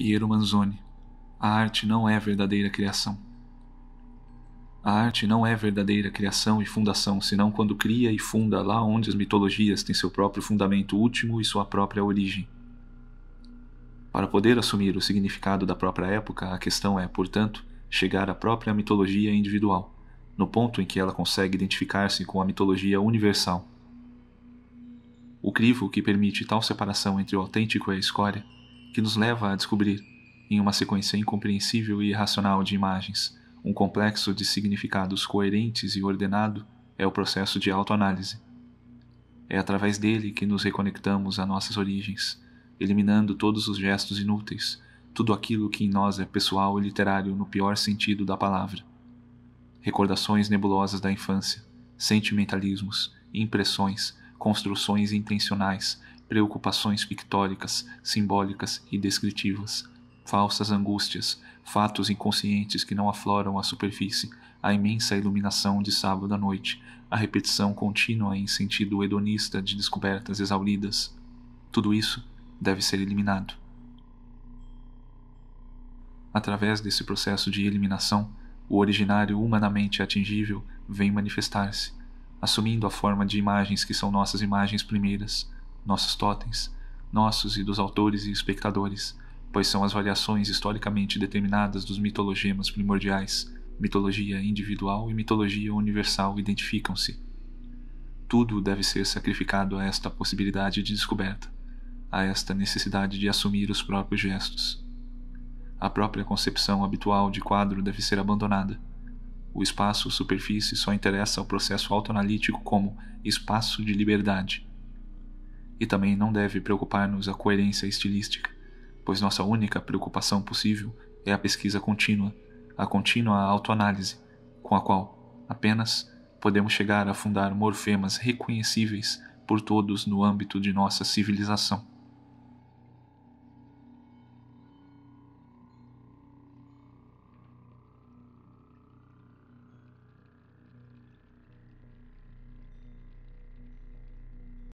Piero Manzoni. A arte não é verdadeira criação. A arte não é verdadeira criação e fundação, senão quando cria e funda lá onde as mitologias têm seu próprio fundamento último e sua própria origem. Para poder assumir o significado da própria época, a questão é, portanto, chegar à própria mitologia individual, no ponto em que ela consegue identificar-se com a mitologia universal. O crivo que permite tal separação entre o autêntico e a escória que nos leva a descobrir, em uma sequência incompreensível e irracional de imagens, um complexo de significados coerentes e ordenado, é o processo de autoanálise. É através dele que nos reconectamos a nossas origens, eliminando todos os gestos inúteis, tudo aquilo que em nós é pessoal e literário no pior sentido da palavra. Recordações nebulosas da infância, sentimentalismos, impressões, construções intencionais, preocupações pictóricas, simbólicas e descritivas, falsas angústias, fatos inconscientes que não afloram à superfície, a imensa iluminação de sábado à noite, a repetição contínua em sentido hedonista de descobertas exauridas. Tudo isso deve ser eliminado. Através desse processo de eliminação, o originário humanamente atingível vem manifestar-se, assumindo a forma de imagens que são nossas imagens primeiras nossos totens, nossos e dos autores e espectadores, pois são as variações historicamente determinadas dos mitologemas primordiais. Mitologia individual e mitologia universal identificam-se. Tudo deve ser sacrificado a esta possibilidade de descoberta, a esta necessidade de assumir os próprios gestos. A própria concepção habitual de quadro deve ser abandonada. O espaço superfície só interessa ao processo autoanalítico como espaço de liberdade, e também não deve preocupar-nos a coerência estilística, pois nossa única preocupação possível é a pesquisa contínua, a contínua autoanálise, com a qual apenas podemos chegar a fundar morfemas reconhecíveis por todos no âmbito de nossa civilização.